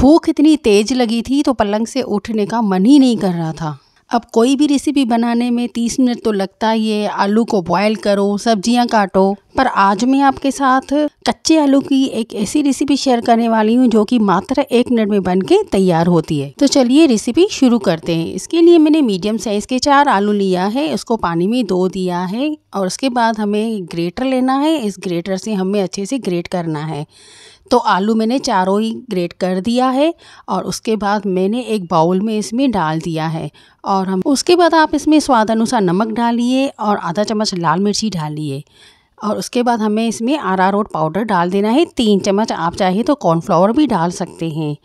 भूख इतनी तेज लगी थी तो पलंग से उठने का मन ही नहीं कर रहा था अब कोई भी रेसिपी बनाने में तीस मिनट तो लगता ही है आलू को बॉयल करो सब्जियां काटो पर आज मैं आपके साथ कच्चे आलू की एक ऐसी रेसिपी शेयर करने वाली हूँ जो कि मात्र एक मिनट में बन के तैयार होती है तो चलिए रेसिपी शुरू करते हैं इसके लिए मैंने मीडियम साइज़ के चार आलू लिया है उसको पानी में धो दिया है और उसके बाद हमें ग्रेटर लेना है इस ग्रेटर से हमें अच्छे से ग्रेट करना है तो आलू मैंने चारों ही ग्रेट कर दिया है और उसके बाद मैंने एक बाउल में इसमें डाल दिया है और हम उसके बाद आप इसमें स्वाद अनुसार नमक डालिए और आधा चम्मच लाल मिर्ची डालिए और उसके बाद हमें इसमें आरारोट पाउडर डाल देना है तीन चम्मच आप चाहे तो कॉर्नफ्लावर भी डाल सकते हैं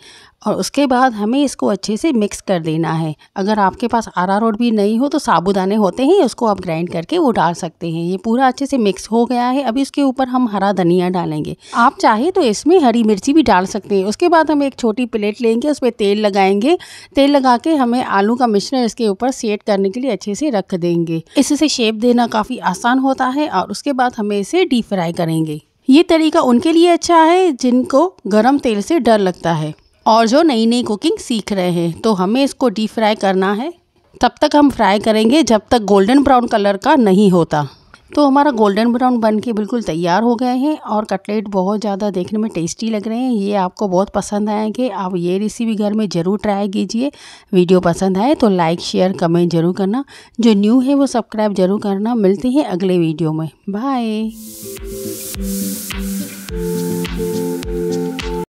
और उसके बाद हमें इसको अच्छे से मिक्स कर देना है अगर आपके पास आरा रोड भी नहीं हो तो साबुदाने होते हैं उसको आप ग्राइंड करके वो डाल सकते हैं ये पूरा अच्छे से मिक्स हो गया है अभी इसके ऊपर हम हरा धनिया डालेंगे आप चाहे तो इसमें हरी मिर्ची भी डाल सकते हैं उसके बाद हम एक छोटी प्लेट लेंगे उसमें तेल लगाएंगे तेल लगा के हमें आलू का मिश्रण इसके ऊपर सेट करने के लिए अच्छे से रख देंगे इससे शेप देना काफ़ी आसान होता है और उसके बाद हमें इसे डीप फ्राई करेंगे ये तरीका उनके लिए अच्छा है जिनको गर्म तेल से डर लगता है और जो नई नई कुकिंग सीख रहे हैं तो हमें इसको डीप फ्राई करना है तब तक हम फ्राई करेंगे जब तक गोल्डन ब्राउन कलर का नहीं होता तो हमारा गोल्डन ब्राउन बन के बिल्कुल तैयार हो गए हैं और कटलेट बहुत ज़्यादा देखने में टेस्टी लग रहे हैं ये आपको बहुत पसंद आएंगे आप ये रेसिपी घर में ज़रूर ट्राई कीजिए वीडियो पसंद आए तो लाइक शेयर कमेंट ज़रूर करना जो न्यू है वो सब्सक्राइब ज़रूर करना मिलते हैं अगले वीडियो में बाय